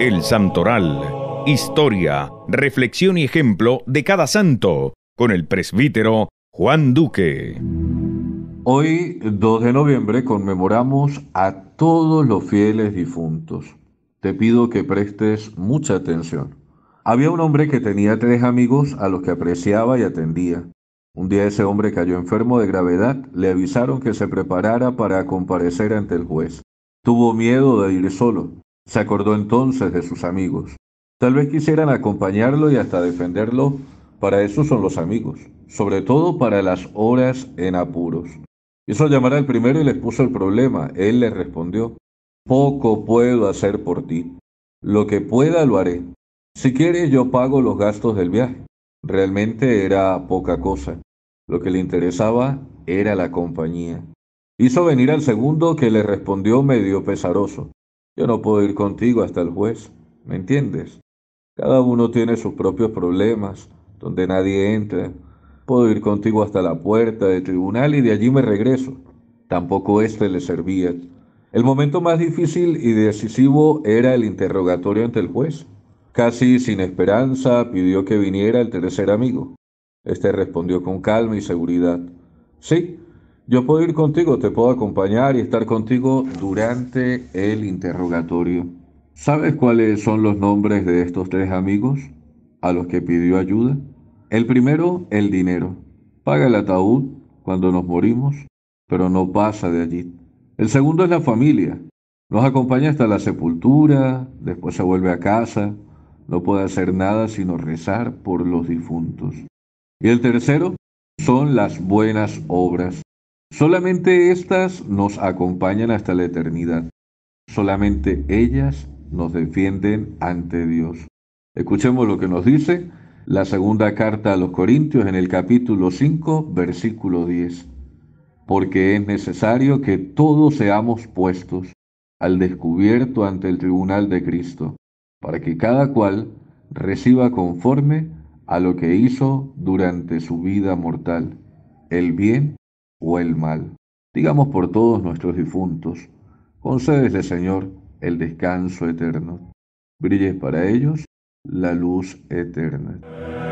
El Santoral. Historia, reflexión y ejemplo de cada santo. Con el presbítero Juan Duque. Hoy, 2 de noviembre, conmemoramos a todos los fieles difuntos. Te pido que prestes mucha atención. Había un hombre que tenía tres amigos a los que apreciaba y atendía. Un día ese hombre cayó enfermo de gravedad, le avisaron que se preparara para comparecer ante el juez. Tuvo miedo de ir solo. Se acordó entonces de sus amigos. Tal vez quisieran acompañarlo y hasta defenderlo. Para eso son los amigos, sobre todo para las horas en apuros. Hizo llamar al primero y le puso el problema. Él le respondió, poco puedo hacer por ti. Lo que pueda lo haré. Si quieres yo pago los gastos del viaje. Realmente era poca cosa. Lo que le interesaba era la compañía. Hizo venir al segundo que le respondió medio pesaroso. Yo no puedo ir contigo hasta el juez, ¿me entiendes? Cada uno tiene sus propios problemas, donde nadie entra. Puedo ir contigo hasta la puerta del tribunal y de allí me regreso. Tampoco este le servía. El momento más difícil y decisivo era el interrogatorio ante el juez. Casi sin esperanza pidió que viniera el tercer amigo. Este respondió con calma y seguridad. Sí, yo puedo ir contigo, te puedo acompañar y estar contigo durante el interrogatorio. ¿Sabes cuáles son los nombres de estos tres amigos a los que pidió ayuda? El primero, el dinero. Paga el ataúd cuando nos morimos, pero no pasa de allí. El segundo es la familia. Nos acompaña hasta la sepultura, después se vuelve a casa, no puede hacer nada sino rezar por los difuntos. Y el tercero son las buenas obras. Solamente éstas nos acompañan hasta la eternidad. Solamente ellas nos defienden ante Dios. Escuchemos lo que nos dice la segunda carta a los Corintios en el capítulo 5, versículo 10. Porque es necesario que todos seamos puestos al descubierto ante el tribunal de Cristo, para que cada cual reciba conforme a lo que hizo durante su vida mortal, el bien o el mal. Digamos por todos nuestros difuntos, concédesle, Señor, el descanso eterno. Brille para ellos la luz eterna.